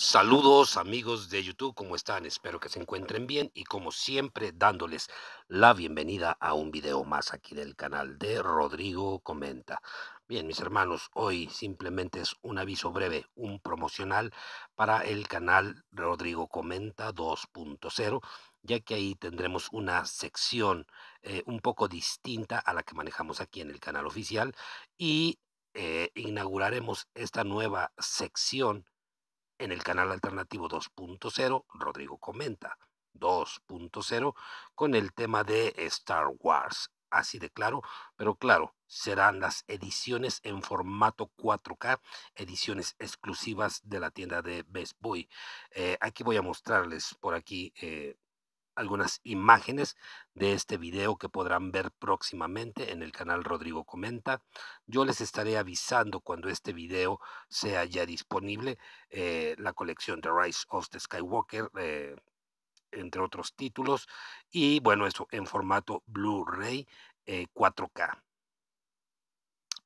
Saludos amigos de YouTube, ¿cómo están? Espero que se encuentren bien y como siempre dándoles la bienvenida a un video más aquí del canal de Rodrigo Comenta. Bien, mis hermanos, hoy simplemente es un aviso breve, un promocional para el canal Rodrigo Comenta 2.0 ya que ahí tendremos una sección eh, un poco distinta a la que manejamos aquí en el canal oficial y eh, inauguraremos esta nueva sección en el canal alternativo 2.0, Rodrigo comenta 2.0 con el tema de Star Wars. Así de claro, pero claro, serán las ediciones en formato 4K, ediciones exclusivas de la tienda de Best Boy. Eh, aquí voy a mostrarles por aquí. Eh, algunas imágenes de este video que podrán ver próximamente en el canal Rodrigo Comenta. Yo les estaré avisando cuando este video sea ya disponible, eh, la colección The Rise of the Skywalker. Eh, entre otros títulos y bueno eso en formato Blu-ray 4K eh,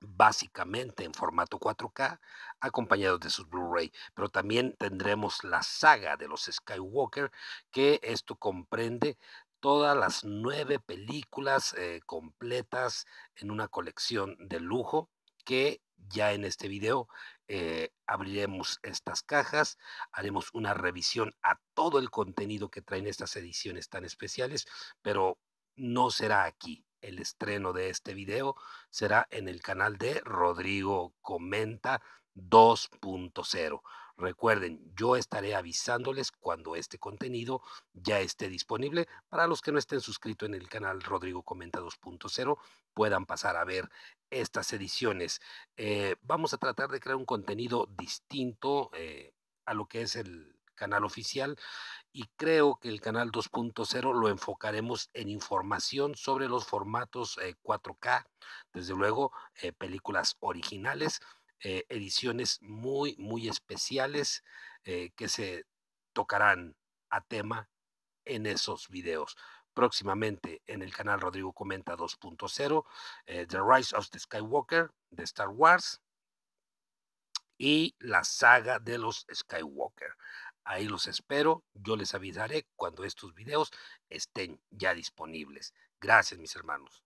básicamente en formato 4K, acompañados de sus Blu-ray. Pero también tendremos la saga de los Skywalker, que esto comprende todas las nueve películas eh, completas en una colección de lujo que ya en este video eh, abriremos estas cajas, haremos una revisión a todo el contenido que traen estas ediciones tan especiales, pero no será aquí, el estreno de este video será en el canal de Rodrigo Comenta 2.0. Recuerden, yo estaré avisándoles cuando este contenido ya esté disponible. Para los que no estén suscritos en el canal Rodrigo Comenta 2.0, puedan pasar a ver estas ediciones. Eh, vamos a tratar de crear un contenido distinto eh, a lo que es el, canal oficial y creo que el canal 2.0 lo enfocaremos en información sobre los formatos 4K, eh, desde luego eh, películas originales, eh, ediciones muy, muy especiales que se tocarán a tema en esos videos. Próximamente en el canal Rodrigo Comenta 2.0, The Rise of the Skywalker de Star Wars, y la saga de los Skywalker. Ahí los espero, yo les avisaré cuando estos videos estén ya disponibles. Gracias mis hermanos.